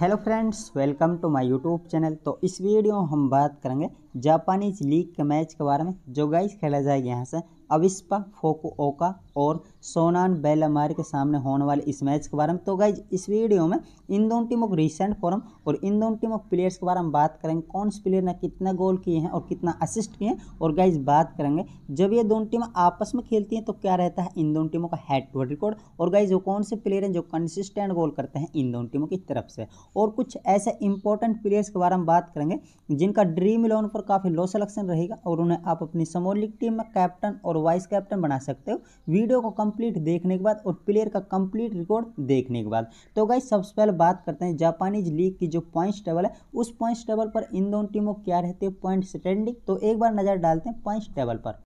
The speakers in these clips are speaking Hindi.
hello friends welcome to my YouTube channel तो इस वीडियो में हम बात करेंगे जापानीज लीग के मैच के बारे में जो गाइस खेला जाएगा यहाँ से अविस्पा फोको ओका और सोनान बेलामार के सामने होने वाले इस मैच के बारे में तो गाइज इस वीडियो में इन दोनों टीमों के रिसेंट फॉर्म और इन दोनों टीमों के प्लेयर्स के बारे में बात करेंगे कौन से प्लेयर ने कितना गोल किए हैं और कितना असिस्ट किए हैं और गाइज बात करेंगे जब ये दोनों टीमें आपस में खेलती हैं तो क्या रहता है इन दोनों टीमों का हेड टू रिकॉर्ड और गाइज वो कौन से प्लेयर हैं जो कंसिस्टेंट गोल करते हैं इन दोनों टीमों की तरफ से और कुछ ऐसे इंपॉर्टेंट प्लेयर्स के बारे में बात करेंगे जिनका ड्रीम इलेवन पर काफ़ी लो सिलेक्शन रहेगा और उन्हें आप अपनी समोलिक टीम में कैप्टन और वाइस कैप्टन बना सकते हो वीडियो को कंप्लीट देखने के बाद और प्लेयर का कंप्लीट रिकॉर्ड देखने के बाद तो गाइज सबसे पहले बात करते हैं जापानीज लीग की जो पॉइंट्स टेबल है उस पॉइंट्स टेबल पर इन दोनों टीमों क्या रहती है पॉइंट स्टैंडिंग तो एक बार नज़र डालते हैं पॉइंट्स टेबल पर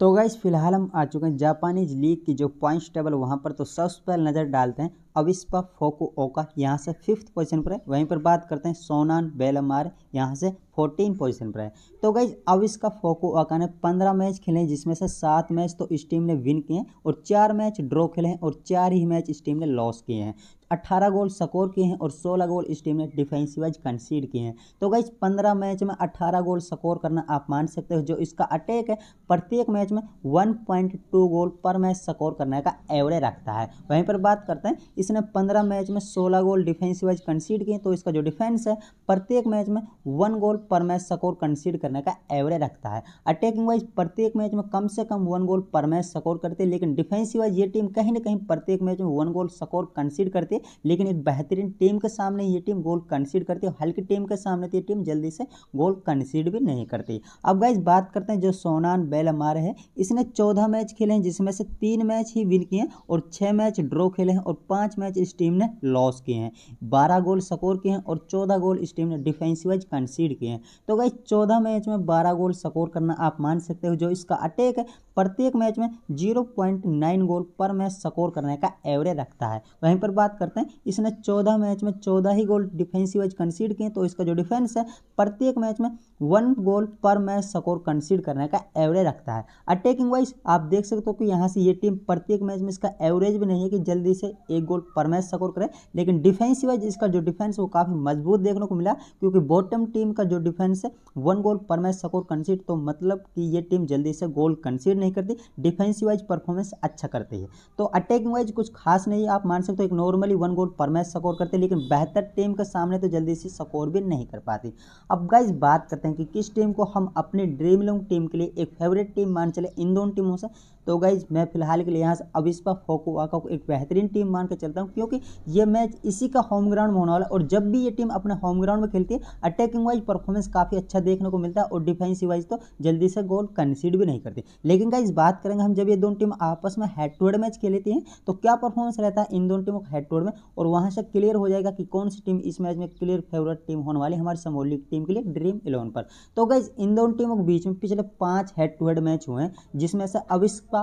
तो गाइज फिलहाल हम आ चुके हैं जापानीज लीग की जो पॉइंट्स टेबल वहाँ पर तो सबसे पहले नज़र डालते हैं अविस्पा फोको ओका यहाँ से फिफ्थ पोजीशन पर है वहीं पर बात करते हैं सोनान बेलमार यहाँ से फोर्टीन पोजीशन पर है तो गाइज अविस फोको ओका ने पंद्रह मैच खेले जिसमें से सात मैच तो इस टीम ने विन किए हैं और चार मैच ड्रॉ खेले हैं और चार ही मैच इस टीम ने लॉस किए हैं अट्ठारह गोल स्कोर किए हैं और सोलह गोल इस टीम ने डिफेंसिव वाइज कंसीड किए हैं तो गाइज पंद्रह मैच में अट्ठारह गोल स्कोर करना आप मान सकते हो जो इसका अटैक है प्रत्येक मैच में वन पॉइंट टू गोल पर मैच स्कोर करने का एवरेज रखता है वहीं पर बात करते हैं इसने पंद्रह मैच में सोलह गोल डिफेंसिव वाइज कंसीड किए तो इसका जो डिफेंस है प्रत्येक मैच में वन गोल पर मैच स्कोर कंसीड करने का एवरेज रखता है अटैकिंग वाइज प्रत्येक मैच में कम से कम वन गोल पर मैच स्कोर करते लेकिन डिफेंसिव वाइज ये टीम कहीं ना कहीं प्रत्येक मैच में वन गोल स्कोर कंसीड करती लेकिन एक बेहतरीन टीम के सामने ये टीम गोल कंसीड करती है हल्की टीम के सामने तो ये टीम जल्दी से गोल कंसीड भी नहीं करती अब गाइज बात करते हैं जो सोनान बेलमार है इसने चौदह मैच खेले हैं जिसमें से तीन मैच ही विन किए और छह मैच ड्रॉ खेले हैं और पांच पाँच मैच इस टीम ने लॉस किए हैं बारह गोल स्कोर किए हैं और चौदह गोल इस टीम ने डिफेंसिव वाइज कंसीड किए हैं तो गई चौदह मैच में बारह गोल स्कोर करना आप मान सकते हो जो इसका अटैक है प्रत्येक मैच में जीरो पॉइंट नाइन गोल पर मैच स्कोर करने का एवरेज रखता है वहीं पर बात करते हैं इसने चौदह मैच में चौदह ही गोल डिफेंसिव वाइज कंसीड किए तो इसका जो डिफेंस है प्रत्येक मैच में वन गोल पर मैच स्कोर कंसीड करने का एवरेज रखता है अटैकिंग वाइज आप देख सकते हो कि यहाँ से ये टीम प्रत्येक मैच में इसका एवरेज भी नहीं है कि जल्दी से एक गोल परमेश सकूर करें लेकिन डिफेंस वाइज इसका जो डिफेंस वो काफ़ी मजबूत देखने को मिला क्योंकि बॉटम टीम का जो डिफेंस है वन गोल परमेश सकूर कंसीड तो मतलब कि ये टीम जल्दी से गोल कंसीड नहीं करती डिफेंस वाइज परफॉर्मेंस अच्छा करती है तो अटैकिंग वाइज कुछ खास नहीं आप मान सकते हो एक normally one goal per match score करते लेकिन बेहतर टीम के सामने तो जल्दी से सकोर भी नहीं कर पाती अब गाइज बात करते हैं कि किस टीम को हम अपने ड्रीम लॉन्ग टीम के लिए एक फेवरेट टीम मान चले इन दोनों टीमों से तो गाइज मैं फिलहाल के लिए यहाँ से अब इस पर फोकुआ को एक बेहतरीन टीम मान के चलता हूँ क्योंकि ये मैच इसी का होम ग्राउंड में होने वाला है और जब भी ये टीम अपने होम ग्राउंड में खेलती है अटैकिंग वाइज परफॉर्मेंस काफ़ी अच्छा देखने को मिलता है और डिफेंसिव वाइज तो जल्दी से गोल कंसीड भी नहीं करती लेकिन गाइज बात करेंगे हम जब ये दोनों टीम आपस में हेड टू हेड मैच खेलती हैं तो क्या परफॉर्मेंस रहता है इन दोनों टीमों का हेड टू हेड में और वहाँ से क्लियर हो जाएगा कि कौन सी टीम इस मैच में क्लियर फेवरेट टीम होने वाली हमारी समोली टीम के लिए ड्रीम इलेवन पर तो गाइज इन दोनों टीमों के बीच में पिछले पाँच हेड टू हेड मैच हुए हैं जिसमें से अब पा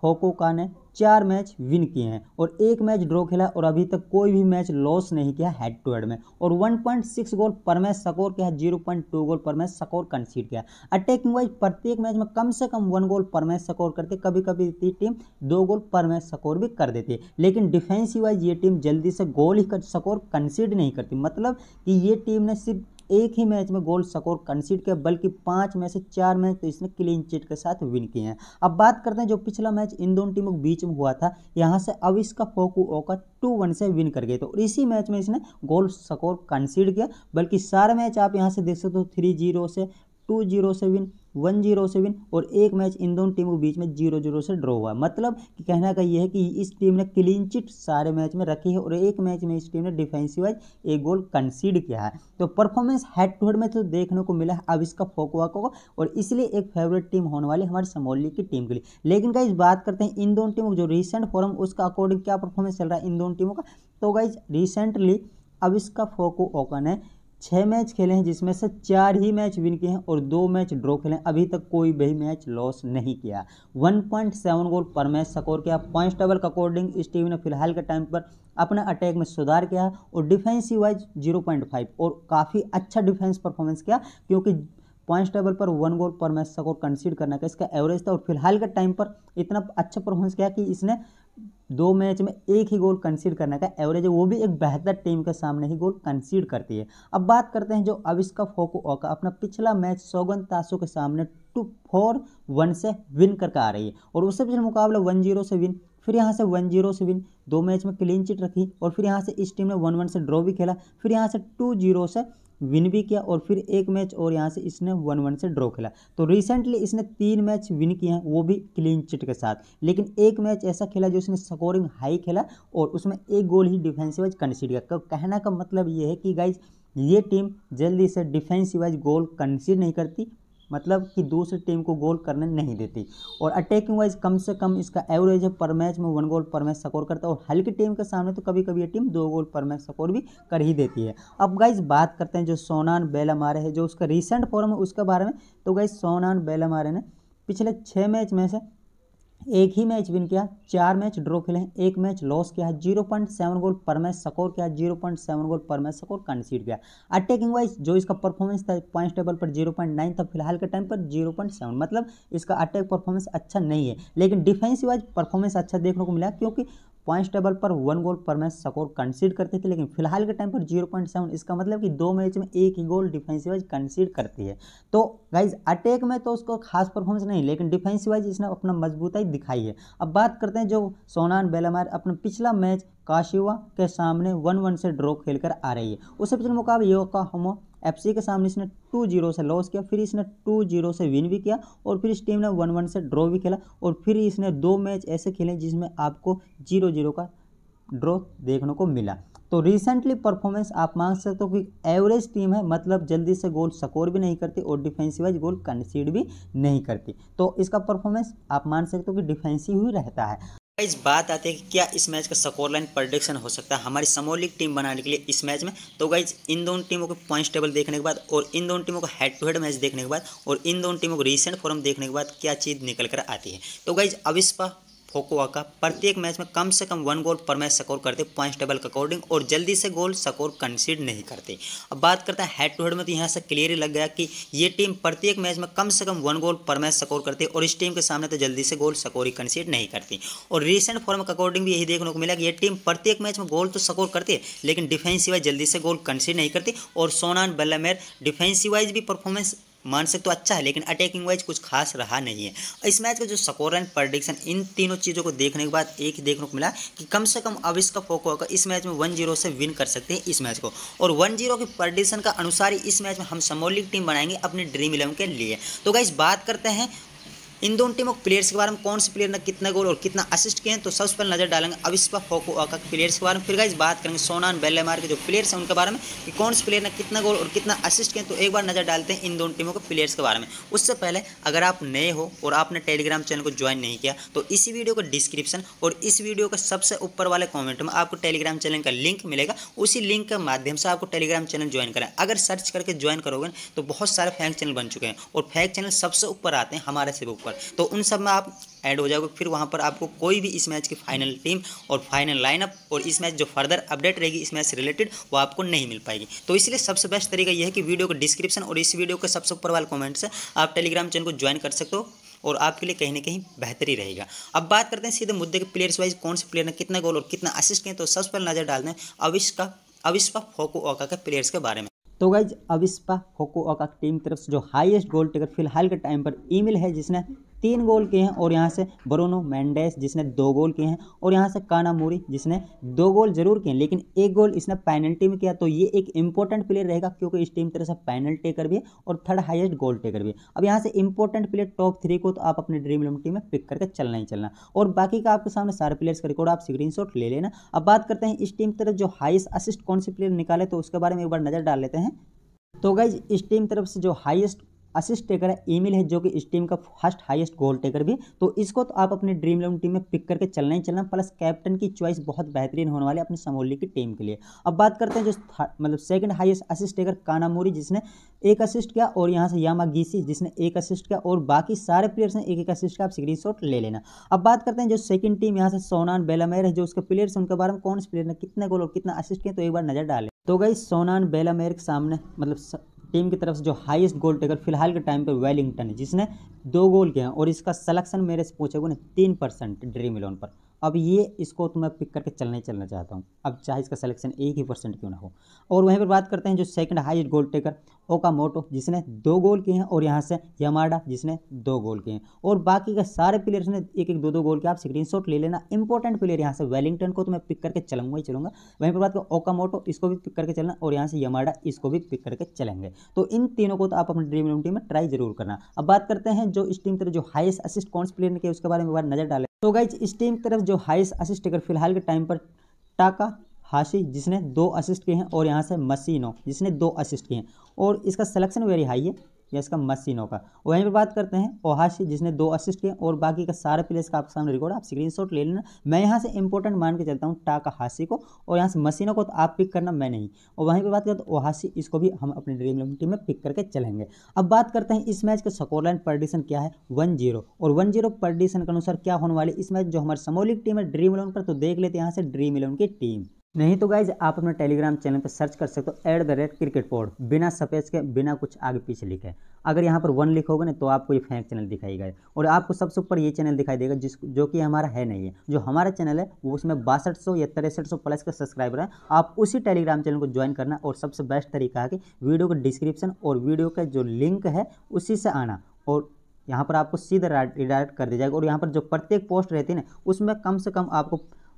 फोकोका ने चार मैच विन किए हैं और एक मैच ड्रॉ खेला और अभी तक कोई भी मैच लॉस नहीं किया हेड टू हेड में और 1.6 गोल पर मैच स्कोर किया जीरो पॉइंट टू गोल पर मैच स्कोर कंसीड किया अटैकिंग वाइज प्रत्येक मैच में कम से कम वन गोल पर मैच स्कोर करते कभी कभी टीम दो गोल पर मैच स्कोर भी कर देती है लेकिन डिफेंसिव वाइज ये टीम जल्दी से गोल ही स्कोर कंसीड नहीं करती मतलब कि ये टीम ने सिर्फ एक ही मैच में गोल स्कोर कंसीड किया बल्कि पाँच में से चार मैच तो इसने क्लीन चिट के साथ विन किए हैं अब बात करते हैं जो पिछला मैच इन दोनों टीमों के बीच में हुआ था यहाँ से अब इसका फोकू ओका टू वन से विन कर गए तो इसी मैच में इसने गोल स्कोर कंसीड किया बल्कि सारे मैच आप यहाँ से देख सकते हो थ्री जीरो से two zero seven one zero seven और एक मैच इन दोनों टीमों के बीच में जीरो जीरो से ड्रॉ हुआ मतलब कि कहना का यह है कि इस टीम ने क्लीन चिट सारे मैच में रखी है और एक मैच में इस टीम ने डिफेंसिव वाइज एक गोल कंसीड किया है तो परफॉर्मेंस हेड टू हेड में तो देखने को मिला है अब इसका फोकवा को और इसलिए एक फेवरेट टीम होने वाली हमारी समोली की टीम के लिए लेकिन गाइज बात करते हैं इन दोनों टीमों जो रिसेंट फॉर्म उसका अकॉर्डिंग क्या परफॉर्मेंस चल रहा है इन दोनों टीमों का तो गाइज रिसेंटली अब इसका फोको ओकन है छः मैच खेले हैं जिसमें से चार ही मैच विन किए हैं और दो मैच ड्रॉ खेले हैं अभी तक कोई भी मैच लॉस नहीं किया 1.7 गोल पर मैच स्कोर किया पॉइंट टेबल के अकॉर्डिंग इस टीम ने फिलहाल के टाइम पर अपने अटैक में सुधार किया और डिफेंसिव वाइज 0.5 और काफ़ी अच्छा डिफेंस परफॉर्मेंस किया क्योंकि पॉइंट टेबल पर वन गोल पर मैच स्कोर कंसीड करना का इसका एवरेज था और फिलहाल के टाइम पर इतना अच्छा परफॉर्मेंस किया कि इसने दो मैच में एक ही गोल कंसीड करने का एवरेज है वो भी एक बेहतर टीम के सामने ही गोल कंसीड करती है अब बात करते हैं जो अविस्का फोको ओका अपना पिछला मैच सौगन तासो के सामने टू फोर वन से विन करके आ रही है और उससे पिछले मुकाबला वन जीरो से विन फिर यहाँ से वन जीरो से विन दो मैच में क्लीन चिट रखी और फिर यहाँ से इस टीम ने वन वन से ड्रॉ भी खेला फिर यहाँ से टू जीरो से विन भी किया और फिर एक मैच और यहाँ से इसने वन वन से ड्रॉ खेला तो रिसेंटली इसने तीन मैच विन किए हैं वो भी क्लीन चिट के साथ लेकिन एक मैच ऐसा खेला जो इसने स्कोरिंग हाई खेला और उसमें एक गोल ही डिफेंसिव वाइज कंसीड किया कहना का मतलब ये है कि गाइज ये टीम जल्दी से डिफेंसिव वाइज गोल कंसीड नहीं करती मतलब कि दूसरी टीम को गोल करने नहीं देती और अटैकिंग वाइज कम से कम इसका एवरेज है पर मैच में वन गोल पर मैच स्कोर करता है और हल्की टीम के सामने तो कभी कभी ये टीम दो गोल पर मैच स्कोर भी कर ही देती है अब गाइज बात करते हैं जो सोनान बेलामारे है जो उसका रिसेंट फॉर्म है उसके बारे में तो गाइज सोनान बेलामारे ने पिछले छः मैच में से एक ही मैच विन किया चार मैच ड्रॉ खेले हैं एक मैच लॉस किया है जीरो पॉइंट सेवन गोल पर मैच स्कोर किया जीरो पॉइंट सेवन गोल पर मैच स्कोर कंसीड किया अटैकिंग वाइज जो इसका परफॉर्मेंस था पॉइंट टेबल पर जीरो पॉइंट नाइन था फिलहाल के टाइम पर जीरो पॉइंट सेवन मतलब इसका अटैक परफॉर्मेंस अच्छा नहीं है लेकिन डिफेंसिव वाइज परफॉर्मेंस अच्छा देखने को मिला क्योंकि पॉइंट्स टेबल पर वन गोल पर मैच स्कोर कंसीड करती थी लेकिन फिलहाल के टाइम पर जीरो पॉइंट सेवन इसका मतलब कि दो मैच में एक ही गोल डिफेंसिव वाइज कंसीड करती है तो गाइज अटैक में तो उसको खास परफॉर्मेंस नहीं लेकिन डिफेंसिव वाइज इसने अपना मजबूताई दिखाई है अब बात करते हैं जो सोनान बेलामार अपना पिछला मैच काशिवा के सामने वन वन से ड्रॉ खेलकर आ रही है उससे पिछले मुकाबले योका होमो एफ के सामने इसने टू जीरो से लॉस किया फिर इसने टू जीरो से विन भी किया और फिर इस टीम ने वन वन से ड्रॉ भी खेला और फिर इसने दो मैच ऐसे खेले जिसमें आपको जीरो जीरो का ड्रॉ देखने को मिला तो रिसेंटली परफॉर्मेंस आप मांग सकते हो कि एवरेज टीम है मतलब जल्दी से गोल स्कोर भी नहीं करती और डिफेंसिव वाइज गोल कंसीड भी नहीं करती तो इसका परफॉर्मेंस आप मान सकते हो कि डिफेंसिव ही रहता है इस बात आती है कि क्या इस मैच का स्कोर लाइन प्रडिक्शन हो सकता है हमारी समोलिक टीम बनाने के लिए इस मैच में तो गाइज इन दोनों टीमों के पॉइंट टेबल देखने के बाद और इन दोनों टीमों को हेड टू हेड मैच देखने के बाद और इन दोनों टीमों को रिसेंट फॉर्म देखने के बाद क्या चीज़ निकल कर आती है तो गाइज अविस्पा खोखोवा का प्रत्येक मैच में कम से कम वन गोल पर मैच स्कोर करते पॉइंट टेबल के अकॉर्डिंग और जल्दी से गोल स्कोर कंसीड नहीं करते अब बात करते हैं हेड टू हेड में तो यहाँ से क्लियर ही लग गया कि ये टीम प्रत्येक मैच में कम से कम वन गोल पर मैच स्कोर करते और इस टीम के सामने तो जल्दी से गोल स्कोर ही कंसीड नहीं करती और रिसेंट फॉर्म के अकॉर्डिंग भी यही देखने को मिला कि ये टीम प्रत्येक मैच में गोल तो स्कोर करती है लेकिन डिफेंसिवाइज जल्दी से गोल कंसीड नहीं करती और सोनान बल्लामेर डिफेंसिवाइज भी परफॉर्मेंस मानसिक तो अच्छा है लेकिन अटैकिंग वाइज कुछ खास रहा नहीं है इस मैच का जो स्कोर एंड प्रडिक्शन इन तीनों चीज़ों को देखने के बाद एक ही देखने को मिला कि कम से कम अब इसका होकर इस मैच में वन जीरो से विन कर सकते हैं इस मैच को और वन जीरो की प्रडिक्शन का अनुसार ही इस मैच में हम समोलिक टीम बनाएंगे अपनी ड्रीम इलेवन के लिए तो गाइस बात करते हैं इन दोनों टीमों के प्लेयर्स के बारे में कौन से प्लेयर ने कितना गोल और कितना असिस्ट किए हैं तो सबसे पहले नजर डालेंगे अविस्पा फोको आका के प्लेयर्स के बारे में फिर गाइज बात करेंगे सोनान मार के जो प्लेयर्स हैं उनके बारे में कि कौन से प्लेयर ने कितना गोल और कितना असिस्ट किए तो एक बार नजर डालते हैं इन दोनों टीमों के प्लेयर्स के बारे में उससे पहले अगर आप नए हो और आपने टेलीग्राम चैनल को ज्वाइन नहीं किया तो इसी वीडियो का डिस्क्रिप्शन और इस वीडियो के सबसे ऊपर वाले कॉमेंट में आपको टेलीग्राम चैनल का लिंक मिलेगा उसी लिंक के माध्यम से आपको टेलीग्राम चैनल ज्वाइन करें अगर सर्च करके ज्वाइन करोगे तो बहुत सारे फैक चैनल बन चुके हैं और फैक चैनल सबसे ऊपर आते हैं हमारे से पर तो उन सब में आप ऐड हो जाओगे फिर वहाँ पर आपको कोई भी इस मैच की फाइनल टीम और फाइनल लाइनअप और इस मैच जो फर्दर अपडेट रहेगी इस मैच से रिलेटेड वो आपको नहीं मिल पाएगी तो इसलिए सबसे बेस्ट तरीका यह है कि वीडियो के डिस्क्रिप्शन और इस वीडियो के सबसे ऊपर वाले कमेंट से आप टेलीग्राम चैनल को ज्वाइन कर सकते हो और आपके लिए कहीं ना कहीं बेहतर ही रहेगा अब बात करते हैं सीधे मुद्दे के प्लेयर्स वाइज कौन से प्लेयर ने कितना गोल और कितना असिस्ट किए तो सबसे पहले नजर डालते हैं अविश का फोको ओका के प्लेयर्स के बारे में तो गाइज अविस्पा होको ओका टीम की तरफ से जो हाईएस्ट गोल टेकर फिलहाल के टाइम पर ईमेल है जिसने तीन गोल किए हैं और यहाँ से ब्रोनो मैंडेस जिसने दो गोल किए हैं और यहाँ से काना मोरी जिसने दो गोल जरूर किए लेकिन एक गोल इसने पेनल्टी में किया तो ये एक इंपॉर्टेंट प्लेयर रहेगा क्योंकि इस टीम तरह से पेनल्टी टेकर भी है और थर्ड हाइस्ट गोल टेकर भी अब यहाँ से इंपॉर्टेंट प्लेयर टॉप थ्री को तो आप अपने ड्रीम इलेवन टीम में पिक करके चलना ही चलना और बाकी का आपके सामने सारे प्लेयर्स का रिकॉर्ड आप स्क्रीन ले लेना अब बात करते हैं इस टीम तरफ जो हाइस्ट असिस्ट कौन से प्लेयर निकाले तो उसके बारे में एक बार नज़र डाल लेते हैं तो गाइज इस टीम तरफ से जो हाईएस्ट असिस्ट टेकर है ईमिल है जो कि इस टीम का फर्स्ट हाईएस्ट गोल टेकर भी तो इसको तो आप अपने ड्रीम इलेवन टीम में पिक करके चलना ही चलना प्लस कैप्टन की चॉइस बहुत बेहतरीन होने वाली है अपनी समोली की टीम के लिए अब बात करते हैं जो मतलब second highest assist taker Kanamori जिसने एक असिस्ट किया और यहाँ से गीसी जिसने एक असिस्ट किया और बाकी सारे प्लेयर्स ने एक एक असिस्ट का आप स्क्रीन ले लेना अब बात करते हैं जो सेकंड टीम यहाँ से सोनान बेलामेर है जो उसके प्लेयर्स उनके बारे में कौन से प्लेयर ने कितने गोल और कितना असिस्ट किया तो एक बार नजर डालें तो गई सोनान बेलामेर के सामने मतलब टीम की तरफ से जो हाईएस्ट गोल टेकर फिलहाल के टाइम पे वेलिंगटन है जिसने दो गोल किए हैं और इसका सलेक्शन मेरे से पूछेगा ना तीन परसेंट ड्रीम इलेवन पर अब ये इसको तो मैं पिक करके चलने चलना चाहता हूँ अब चाहे इसका सिलेक्शन एक ही परसेंट क्यों ना हो और वहीं पर बात करते हैं जो सेकंड हाईएस्ट गोल टेकर ओका मोटो जिसने दो गोल किए हैं और यहाँ से यमाडा जिसने दो गोल किए हैं और बाकी के सारे प्लेयर्स ने एक एक दो दो गोल के आप स्क्रीन ले लेना इंपॉर्टेंट प्लेयर यहाँ से वेलिंगटन को तो मैं पिक करके चलूंगा ही चलूंगा वहीं पर बात करें ओका मोटो इसको भी पिक करके चलना और यहाँ से यमाडा इसको भी पिक करके चलेंगे तो इन तीनों को तो आप अपने ड्रीम इलेवन टीम में ट्राई जरूर करना अब बात करते हैं जो इस टीम तरह जो हाइस्ट असिस्ट कौन से प्लेयर ने किया उसके बारे में एक बार नजर डालें तो गाइज इस टीम की तरफ जो हाइस्ट असिस्ट कर फिलहाल के टाइम पर टाका हाशी जिसने दो असिस्ट किए हैं और यहाँ से मसीनो जिसने दो असिस्ट किए हैं और इसका सिलेक्शन वेरी हाई है या इसका मसीनों का वहीं पर बात करते हैं ओहाशी जिसने दो असिस्ट किए और बाकी का सारा प्लेयर्स का आपके सामने रिकॉर्ड आप स्क्रीन ले लेना मैं यहाँ से इंपॉर्टेंट मान के चलता हूँ टाका हाशी को और यहाँ से मशीनों को तो आप पिक करना मैं नहीं और वहीं पर बात करें तो इसको भी हम अपनी ड्रीम इलेवन टीम में पिक करके चलेंगे अब बात करते हैं इस मैच के स्कोरलाइन परडिशन क्या है वन जीरो और वन जीरो परडिशन के अनुसार क्या होने वाली इस मैच जो हमारी समोलिक टीम है ड्रीम इलेवन पर तो देख लेते हैं यहाँ से ड्रीम इलेवन की टीम नहीं तो गाइज आप अपने टेलीग्राम चैनल पर सर्च कर सकते हो एट द रेट क्रिकेट पोर्ड बिना सफेद के बिना कुछ आगे पीछे लिखे अगर यहाँ पर वन लिखोगे ना तो आपको ये फैंक चैनल दिखाई गए और आपको सबसे ऊपर ये चैनल दिखाई देगा जिस जो कि हमारा है नहीं है जो हमारा चैनल है वो उसमें बासठ सौ या तिरसठ सौ प्लस के सब्सक्राइबर हैं आप उसी टेलीग्राम चैनल को ज्वाइन करना और सबसे बेस्ट तरीका है कि वीडियो का डिस्क्रिप्शन और वीडियो का जो लिंक है उसी से आना और यहाँ पर आपको सीधा रिडायरेक्ट कर दिया जाएगा और यहाँ पर जो प्रत्येक पोस्ट रहती है ना उसमें कम से कम आपको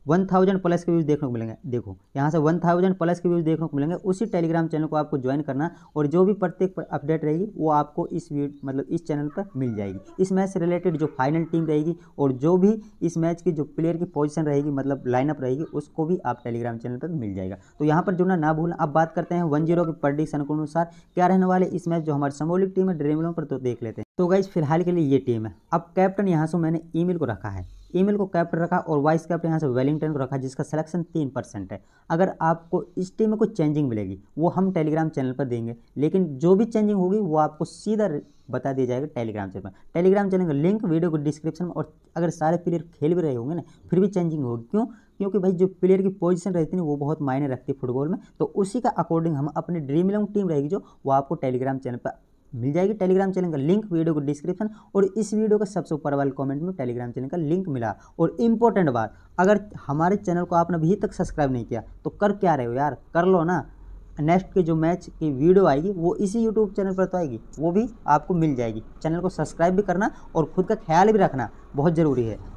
वन थाउजेंड प्लस के व्यूज़ देखने को मिलेंगे देखो यहाँ से वन थाउजेंड प्लस के व्यूज़ देखने को मिलेंगे उसी टेलीग्राम चैनल को आपको ज्वाइन करना और जो भी प्रत्येक अपडेट रहेगी वो आपको इस मतलब इस चैनल पर मिल जाएगी इस मैच से रिलेटेड जो फाइनल टीम रहेगी और जो भी इस मैच की जो प्लेयर की पोजिशन रहेगी मतलब लाइनअप रहेगी उसको भी आप टेलीग्राम चैनल पर मिल जाएगा तो यहाँ पर जुड़ना ना भूलना अब बात करते हैं वन जीरो के प्रडिक्शन के अनुसार क्या रहने वाले इस मैच जो हमारी समोलिक टीम है ड्रीम इलेवन पर तो देख लेते हैं तो गाइज फिलहाल के लिए ये टीम है अब कैप्टन यहाँ से मैंने ईमेल को रखा है ईमेल को कैप रखा और वाइस कैप यहाँ से वेलिंगटन को रखा जिसका सिलेक्शन तीन परसेंट है अगर आपको इस टीम में कुछ चेंजिंग मिलेगी वो हम टेलीग्राम चैनल पर देंगे लेकिन जो भी चेंजिंग होगी वो आपको सीधा बता दिया जाएगा टेलीग्राम चैनल पर टेलीग्राम चैनल का लिंक वीडियो को डिस्क्रिप्शन में और अगर सारे प्लेयर खेल भी रहे होंगे ना फिर भी चेंजिंग होगी क्यों क्योंकि भाई जो प्लेयर की पोजीशन रहती है वो बहुत मायने रखती है फुटबॉल में तो उसी का अकॉर्डिंग हम अपनी ड्रीम इलेवन टीम रहेगी जो वो आपको टेलीग्राम चैनल पर मिल जाएगी टेलीग्राम चैनल का लिंक वीडियो को डिस्क्रिप्शन और इस वीडियो के सबसे ऊपर वाले कमेंट में टेलीग्राम चैनल का लिंक मिला और इम्पोर्टेंट बात अगर हमारे चैनल को आपने अभी तक सब्सक्राइब नहीं किया तो कर क्या रहे हो यार कर लो ना नेक्स्ट के जो मैच की वीडियो आएगी वो इसी यूट्यूब चैनल पर तो आएगी वो भी आपको मिल जाएगी चैनल को सब्सक्राइब भी करना और खुद का ख्याल भी रखना बहुत ज़रूरी है